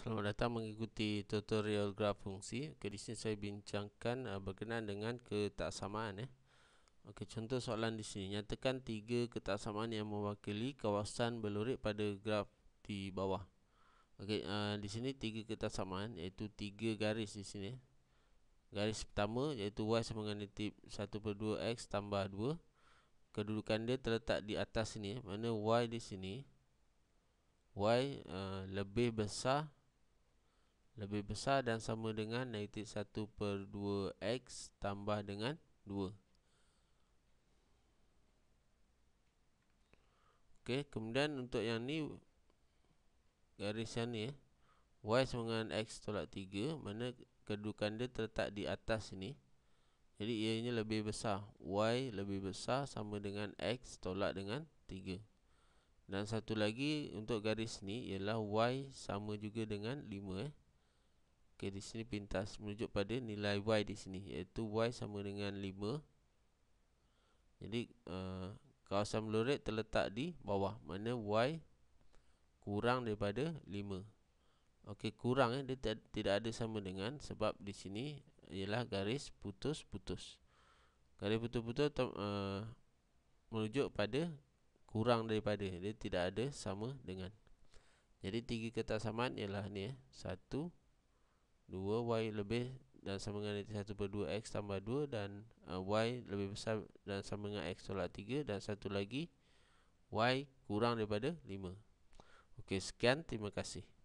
Selamat datang mengikuti tutorial graf fungsi. Okey, di sini saya bincangkan uh, berkenaan dengan ketaksamaan eh. Okey, contoh soalan di sini nyatakan tiga ketaksamaan yang mewakili kawasan belurit pada graf di bawah. Okey, uh, di sini tiga ketaksamaan iaitu tiga garis di sini. Eh. Garis pertama iaitu y sama dengan negatif 1/2x 2. Kedudukan dia terletak di atas sini, eh. mana y di sini y uh, lebih besar lebih besar dan sama dengan negatif 1 per 2x tambah dengan 2. Okey, kemudian untuk yang ni, garis yang ni, ya, y sama dengan x tolak 3, mana kedudukan dia terletak di atas ni. Jadi, ianya lebih besar. y lebih besar sama dengan x tolak dengan 3. Dan satu lagi untuk garis ni ialah y sama juga dengan 5. Eh. Okey, di sini pintas merujuk pada nilai y di sini iaitu y sama dengan 5. Jadi uh, kawasan blurred terletak di bawah mana y kurang daripada 5. Okey, kurang eh dia tidak ada sama dengan sebab di sini ialah garis putus-putus. Garis putus-putus uh, eh, merujuk pada kurang daripada dia tidak ada sama dengan. Jadi tiga kertas saman ialah ni eh 1 2y lebih dan sama dengan negatif 1 per 2x tambah 2 dan uh, y lebih besar dan sama dengan x tolak 3 dan satu lagi y kurang daripada 5. Okey, sekian. Terima kasih.